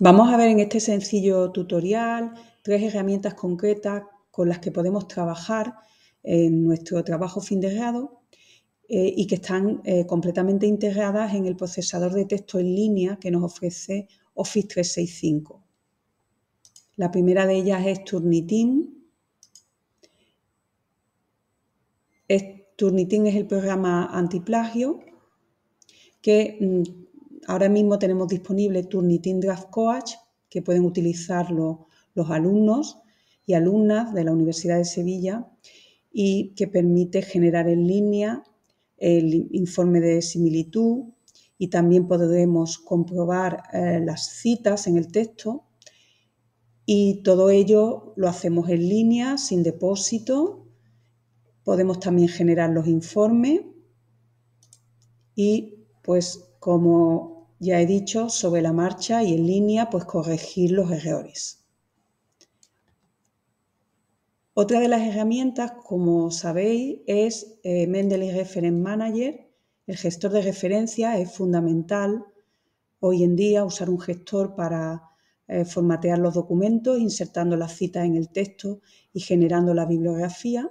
Vamos a ver en este sencillo tutorial tres herramientas concretas con las que podemos trabajar en nuestro trabajo fin de grado eh, y que están eh, completamente integradas en el procesador de texto en línea que nos ofrece Office 365. La primera de ellas es Turnitin. Turnitin es el programa antiplagio que mm, ahora mismo tenemos disponible Turnitin Draft Coach, que pueden utilizar los alumnos y alumnas de la Universidad de Sevilla y que permite generar en línea el informe de similitud y también podemos comprobar eh, las citas en el texto y todo ello lo hacemos en línea, sin depósito. Podemos también generar los informes y pues como ya he dicho, sobre la marcha y en línea, pues corregir los errores. Otra de las herramientas, como sabéis, es eh, Mendeley Reference Manager. El gestor de referencia es fundamental hoy en día usar un gestor para eh, formatear los documentos, insertando las citas en el texto y generando la bibliografía.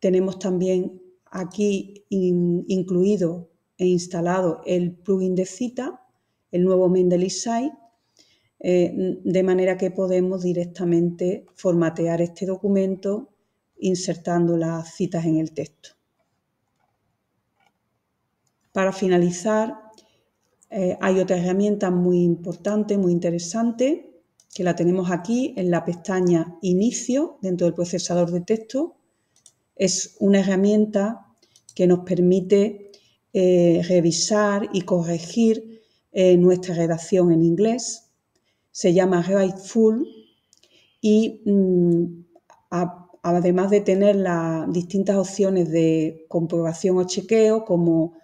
Tenemos también aquí incluido he instalado el plugin de cita, el nuevo Mendeley Site, eh, de manera que podemos directamente formatear este documento insertando las citas en el texto. Para finalizar, eh, hay otra herramienta muy importante, muy interesante, que la tenemos aquí en la pestaña Inicio dentro del procesador de texto. Es una herramienta que nos permite eh, revisar y corregir eh, nuestra redacción en inglés. Se llama full y mm, además de tener las distintas opciones de comprobación o chequeo, como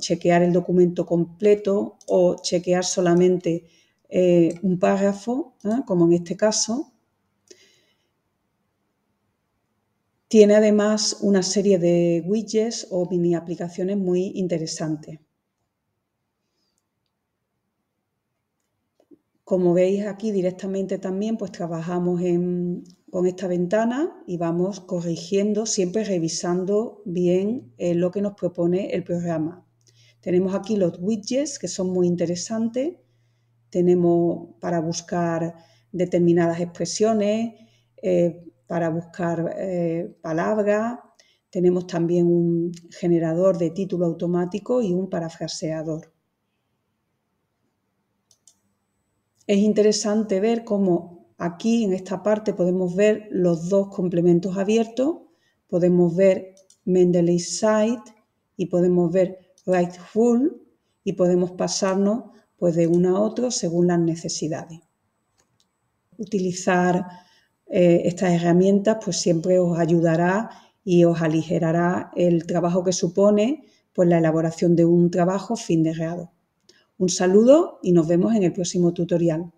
chequear el documento completo o chequear solamente eh, un párrafo, como en este caso, Tiene además una serie de widgets o mini aplicaciones muy interesantes. Como veis aquí directamente también, pues trabajamos con esta ventana y vamos corrigiendo, siempre revisando bien eh, lo que nos propone el programa. Tenemos aquí los widgets que son muy interesantes. Tenemos para buscar determinadas expresiones, eh, para buscar eh, palabras. Tenemos también un generador de título automático y un parafraseador. Es interesante ver cómo aquí en esta parte podemos ver los dos complementos abiertos. Podemos ver Mendeley site y podemos ver Rightful y podemos pasarnos pues, de uno a otro según las necesidades. Utilizar eh, estas herramientas pues siempre os ayudará y os aligerará el trabajo que supone pues, la elaboración de un trabajo fin de grado. Un saludo y nos vemos en el próximo tutorial.